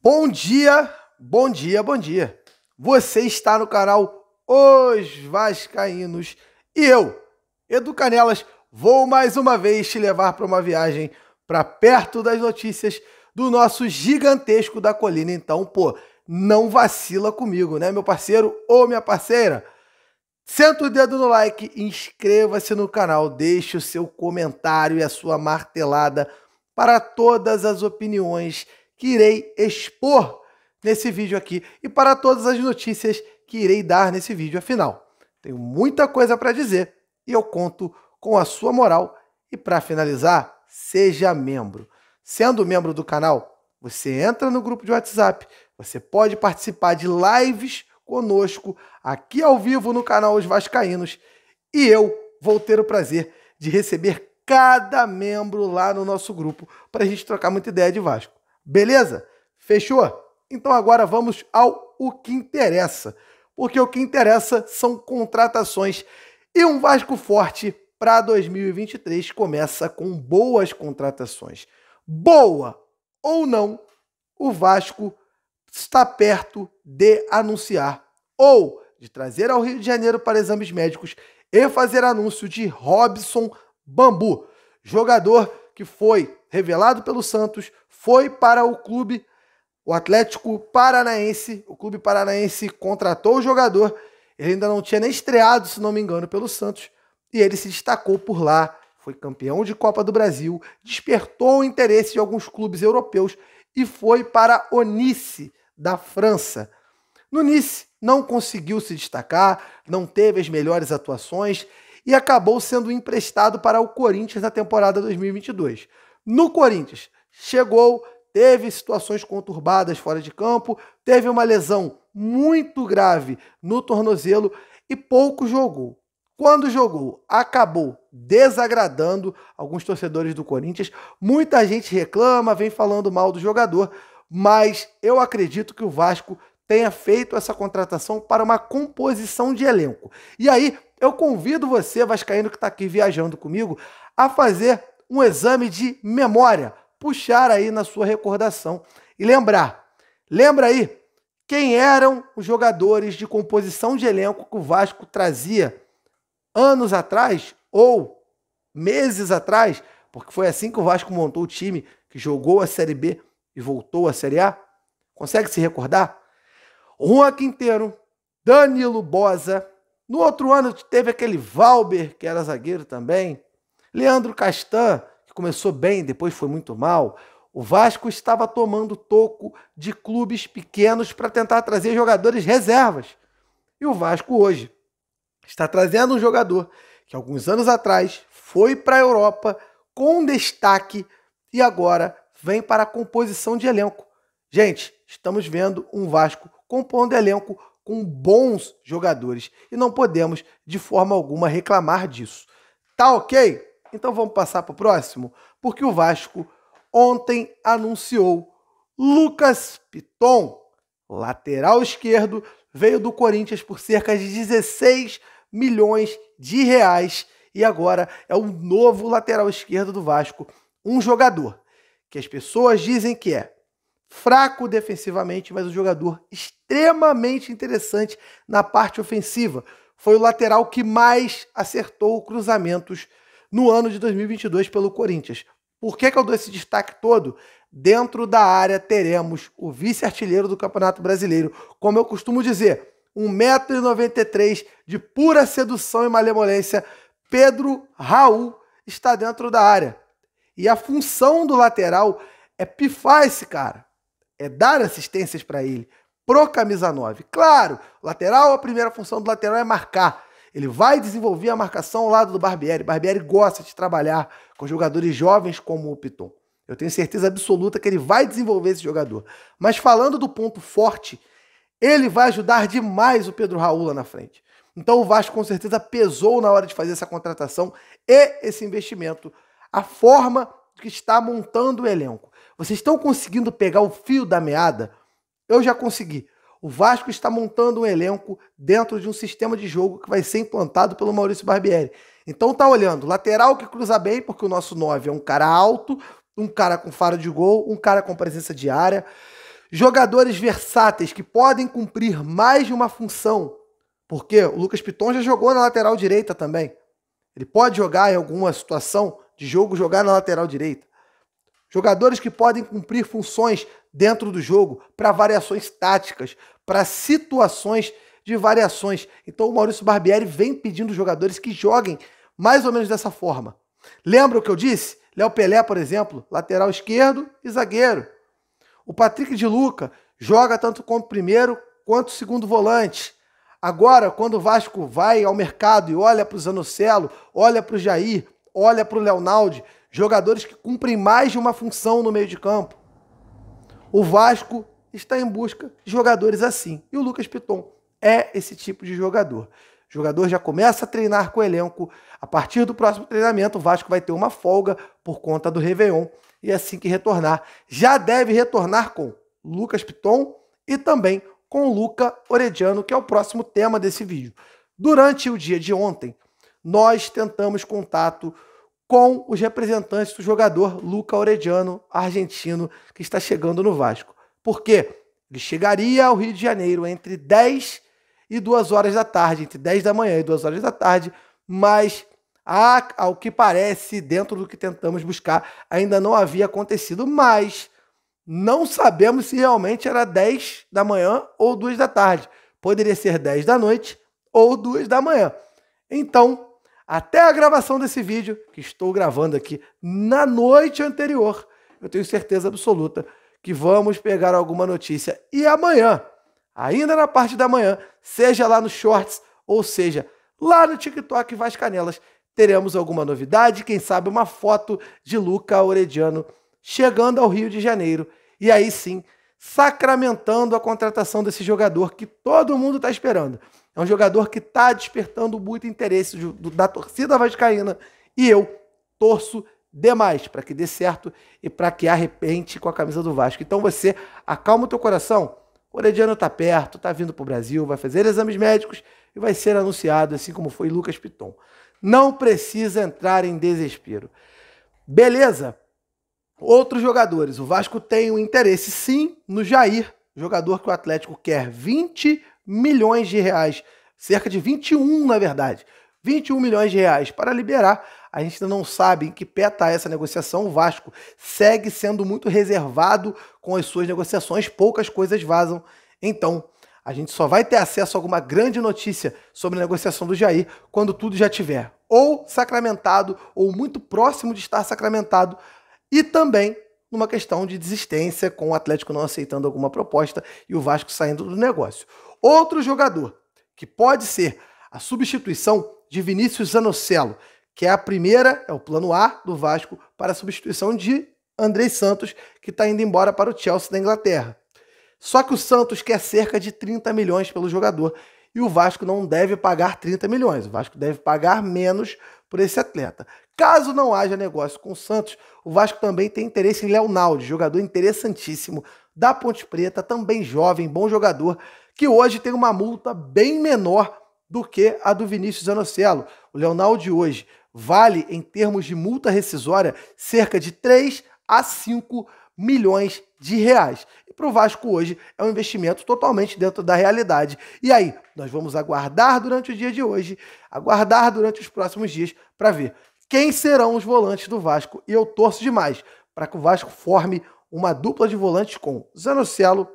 Bom dia, bom dia, bom dia. Você está no canal Os Vascaínos e eu, Edu Canelas, vou mais uma vez te levar para uma viagem para perto das notícias do nosso gigantesco da colina. Então, pô, não vacila comigo, né, meu parceiro ou minha parceira? Senta o dedo no like, inscreva-se no canal, deixe o seu comentário e a sua martelada para todas as opiniões que irei expor nesse vídeo aqui e para todas as notícias que irei dar nesse vídeo afinal. Tenho muita coisa para dizer e eu conto com a sua moral. E para finalizar, seja membro. Sendo membro do canal, você entra no grupo de WhatsApp, você pode participar de lives conosco aqui ao vivo no canal Os Vascaínos e eu vou ter o prazer de receber cada membro lá no nosso grupo para a gente trocar muita ideia de Vasco. Beleza? Fechou? Então agora vamos ao o que interessa. Porque o que interessa são contratações. E um Vasco forte para 2023 começa com boas contratações. Boa ou não, o Vasco está perto de anunciar ou de trazer ao Rio de Janeiro para exames médicos e fazer anúncio de Robson Bambu, jogador que foi revelado pelos Santos, foi para o clube, o Atlético Paranaense. O clube paranaense contratou o jogador. Ele ainda não tinha nem estreado, se não me engano, pelo Santos. E ele se destacou por lá. Foi campeão de Copa do Brasil, despertou o interesse de alguns clubes europeus e foi para o Nice, da França. No Nice, não conseguiu se destacar, não teve as melhores atuações e acabou sendo emprestado para o Corinthians na temporada 2022. No Corinthians, chegou, teve situações conturbadas fora de campo, teve uma lesão muito grave no tornozelo e pouco jogou. Quando jogou, acabou desagradando alguns torcedores do Corinthians. Muita gente reclama, vem falando mal do jogador, mas eu acredito que o Vasco tenha feito essa contratação para uma composição de elenco. E aí, eu convido você, Vascaíno, que está aqui viajando comigo, a fazer um exame de memória, puxar aí na sua recordação e lembrar. Lembra aí quem eram os jogadores de composição de elenco que o Vasco trazia anos atrás ou meses atrás, porque foi assim que o Vasco montou o time que jogou a Série B e voltou à Série A. Consegue se recordar? Juan Quinteiro, Danilo Bosa. No outro ano teve aquele Valber, que era zagueiro também. Leandro Castan, que começou bem, depois foi muito mal, o Vasco estava tomando toco de clubes pequenos para tentar trazer jogadores reservas. E o Vasco hoje está trazendo um jogador que alguns anos atrás foi para a Europa com destaque e agora vem para a composição de elenco. Gente, estamos vendo um Vasco compondo elenco com bons jogadores e não podemos de forma alguma reclamar disso. Tá ok? Então vamos passar para o próximo, porque o Vasco ontem anunciou Lucas Piton, lateral esquerdo, veio do Corinthians por cerca de 16 milhões de reais e agora é o novo lateral esquerdo do Vasco, um jogador que as pessoas dizem que é fraco defensivamente, mas um jogador extremamente interessante na parte ofensiva. Foi o lateral que mais acertou cruzamentos no ano de 2022 pelo Corinthians. Por que, que eu dou esse destaque todo? Dentro da área teremos o vice-artilheiro do Campeonato Brasileiro. Como eu costumo dizer, 1,93m de pura sedução e malemolência, Pedro Raul está dentro da área. E a função do lateral é pifar esse cara, é dar assistências para ele, pro camisa 9. Claro, lateral, a primeira função do lateral é marcar. Ele vai desenvolver a marcação ao lado do Barbieri. Barbieri gosta de trabalhar com jogadores jovens como o Piton. Eu tenho certeza absoluta que ele vai desenvolver esse jogador. Mas falando do ponto forte, ele vai ajudar demais o Pedro Raul lá na frente. Então o Vasco com certeza pesou na hora de fazer essa contratação e esse investimento. A forma que está montando o elenco. Vocês estão conseguindo pegar o fio da meada? Eu já consegui. O Vasco está montando um elenco dentro de um sistema de jogo que vai ser implantado pelo Maurício Barbieri. Então tá olhando, lateral que cruza bem, porque o nosso 9 é um cara alto, um cara com faro de gol, um cara com presença de área. Jogadores versáteis que podem cumprir mais de uma função, porque o Lucas Piton já jogou na lateral direita também. Ele pode jogar em alguma situação de jogo, jogar na lateral direita. Jogadores que podem cumprir funções dentro do jogo, para variações táticas, para situações de variações. Então o Maurício Barbieri vem pedindo jogadores que joguem mais ou menos dessa forma. Lembra o que eu disse? Léo Pelé, por exemplo, lateral esquerdo e zagueiro. O Patrick de Luca joga tanto como primeiro quanto segundo volante. Agora, quando o Vasco vai ao mercado e olha para o Zanocelo, olha para o Jair, olha para o Leonaldi, jogadores que cumprem mais de uma função no meio de campo. O Vasco está em busca de jogadores assim. E o Lucas Piton é esse tipo de jogador. O jogador já começa a treinar com o elenco. A partir do próximo treinamento, o Vasco vai ter uma folga por conta do Réveillon. E assim que retornar, já deve retornar com Lucas Piton e também com Luca Orediano, que é o próximo tema desse vídeo. Durante o dia de ontem, nós tentamos contato com os representantes do jogador Luca Orediano, argentino, que está chegando no Vasco. Por quê? Ele chegaria ao Rio de Janeiro entre 10 e 2 horas da tarde, entre 10 da manhã e 2 horas da tarde, mas há, ao que parece, dentro do que tentamos buscar, ainda não havia acontecido, mas não sabemos se realmente era 10 da manhã ou 2 da tarde. Poderia ser 10 da noite ou 2 da manhã. Então, até a gravação desse vídeo, que estou gravando aqui na noite anterior, eu tenho certeza absoluta que vamos pegar alguma notícia. E amanhã, ainda na parte da manhã, seja lá no Shorts, ou seja, lá no TikTok Vaz Canelas, teremos alguma novidade, quem sabe uma foto de Luca Aurediano chegando ao Rio de Janeiro. E aí sim, sacramentando a contratação desse jogador que todo mundo está esperando. É um jogador que está despertando muito interesse do, da torcida vascaína e eu torço demais para que dê certo e para que arrepente com a camisa do Vasco. Então você acalma o teu coração. O Orediano está perto, está vindo para o Brasil, vai fazer exames médicos e vai ser anunciado, assim como foi Lucas Piton. Não precisa entrar em desespero. Beleza? Outros jogadores. O Vasco tem um interesse, sim, no Jair, jogador que o Atlético quer 20 milhões de reais, cerca de 21, na verdade, 21 milhões de reais para liberar. A gente ainda não sabe em que pé está essa negociação. O Vasco segue sendo muito reservado com as suas negociações, poucas coisas vazam. Então, a gente só vai ter acesso a alguma grande notícia sobre a negociação do Jair quando tudo já tiver ou sacramentado ou muito próximo de estar sacramentado e também numa questão de desistência, com o Atlético não aceitando alguma proposta e o Vasco saindo do negócio. Outro jogador que pode ser a substituição de Vinícius Zanocelo, que é a primeira, é o plano A do Vasco para a substituição de André Santos, que está indo embora para o Chelsea da Inglaterra. Só que o Santos quer cerca de 30 milhões pelo jogador e o Vasco não deve pagar 30 milhões. O Vasco deve pagar menos por esse atleta. Caso não haja negócio com o Santos, o Vasco também tem interesse em Leonardo, jogador interessantíssimo da Ponte Preta, também jovem, bom jogador, que hoje tem uma multa bem menor do que a do Vinícius Anocelo. O Leonardo hoje vale, em termos de multa rescisória, cerca de 3 a 5 milhões milhões de reais. E para o Vasco hoje é um investimento totalmente dentro da realidade. E aí, nós vamos aguardar durante o dia de hoje, aguardar durante os próximos dias para ver quem serão os volantes do Vasco. E eu torço demais para que o Vasco forme uma dupla de volantes com Zanocelo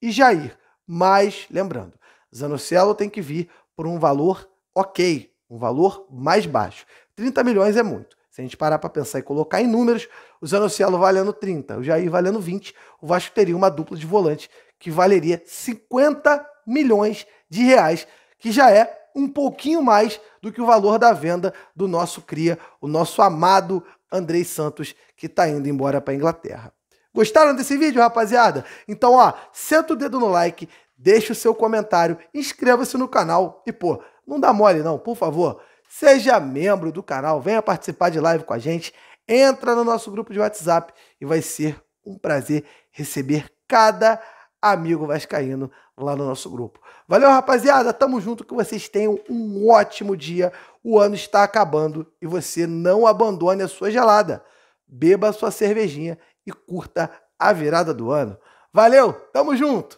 e Jair. Mas, lembrando, Zanocelo tem que vir por um valor ok, um valor mais baixo. 30 milhões é muito. Se a gente parar para pensar e colocar em números, o Zanocelo valendo 30, o Jair valendo 20, o Vasco teria uma dupla de volante que valeria 50 milhões de reais, que já é um pouquinho mais do que o valor da venda do nosso cria, o nosso amado Andrei Santos, que está indo embora para Inglaterra. Gostaram desse vídeo, rapaziada? Então, ó, senta o dedo no like, deixa o seu comentário, inscreva-se no canal e, pô, não dá mole não, por favor. Seja membro do canal, venha participar de live com a gente, entra no nosso grupo de WhatsApp e vai ser um prazer receber cada amigo vascaíno lá no nosso grupo. Valeu, rapaziada, tamo junto, que vocês tenham um ótimo dia. O ano está acabando e você não abandone a sua gelada. Beba a sua cervejinha e curta a virada do ano. Valeu, tamo junto!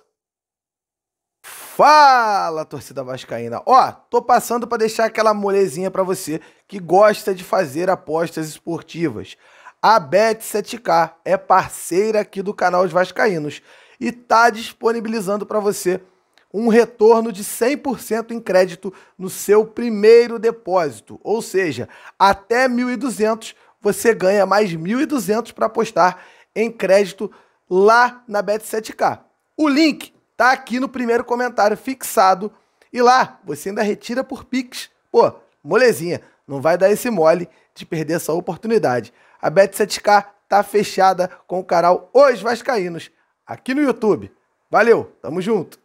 Fala, torcida vascaína. Ó, tô passando para deixar aquela molezinha para você que gosta de fazer apostas esportivas. A Bet7k é parceira aqui do canal Os Vascaínos e tá disponibilizando para você um retorno de 100% em crédito no seu primeiro depósito, ou seja, até 1.200 você ganha mais 1.200 para apostar em crédito lá na Bet7k. O link tá aqui no primeiro comentário fixado. E lá você ainda retira por Pix. Pô, molezinha, não vai dar esse mole de perder essa oportunidade. A Bet7k tá fechada com o canal Os Vascaínos aqui no YouTube. Valeu, tamo junto!